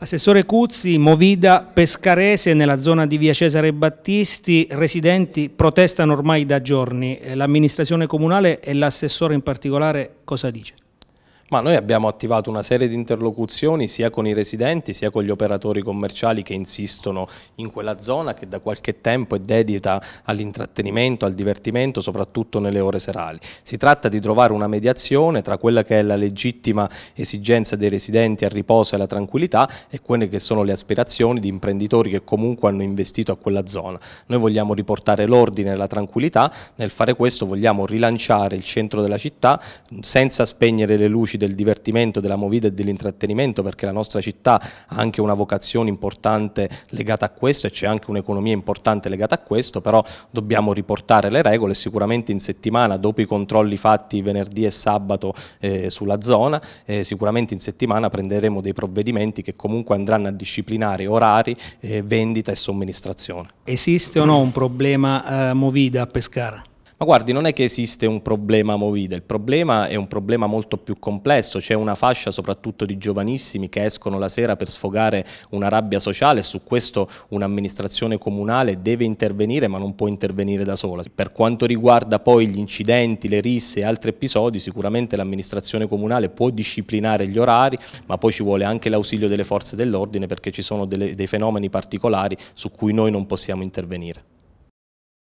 Assessore Cuzzi, Movida Pescarese nella zona di via Cesare Battisti, residenti protestano ormai da giorni, eh, l'amministrazione comunale e l'assessore in particolare cosa dice? Ma noi abbiamo attivato una serie di interlocuzioni sia con i residenti sia con gli operatori commerciali che insistono in quella zona che da qualche tempo è dedita all'intrattenimento, al divertimento, soprattutto nelle ore serali. Si tratta di trovare una mediazione tra quella che è la legittima esigenza dei residenti al riposo e alla tranquillità e quelle che sono le aspirazioni di imprenditori che comunque hanno investito a quella zona. Noi vogliamo riportare l'ordine e la tranquillità, nel fare questo vogliamo rilanciare il centro della città senza spegnere le luci del divertimento, della movida e dell'intrattenimento perché la nostra città ha anche una vocazione importante legata a questo e c'è anche un'economia importante legata a questo, però dobbiamo riportare le regole sicuramente in settimana dopo i controlli fatti venerdì e sabato eh, sulla zona, eh, sicuramente in settimana prenderemo dei provvedimenti che comunque andranno a disciplinare orari, eh, vendita e somministrazione. Esiste o no un problema eh, movida a Pescara? Ma guardi, non è che esiste un problema Movida, il problema è un problema molto più complesso, c'è una fascia soprattutto di giovanissimi che escono la sera per sfogare una rabbia sociale e su questo un'amministrazione comunale deve intervenire ma non può intervenire da sola. Per quanto riguarda poi gli incidenti, le risse e altri episodi, sicuramente l'amministrazione comunale può disciplinare gli orari, ma poi ci vuole anche l'ausilio delle forze dell'ordine perché ci sono delle, dei fenomeni particolari su cui noi non possiamo intervenire.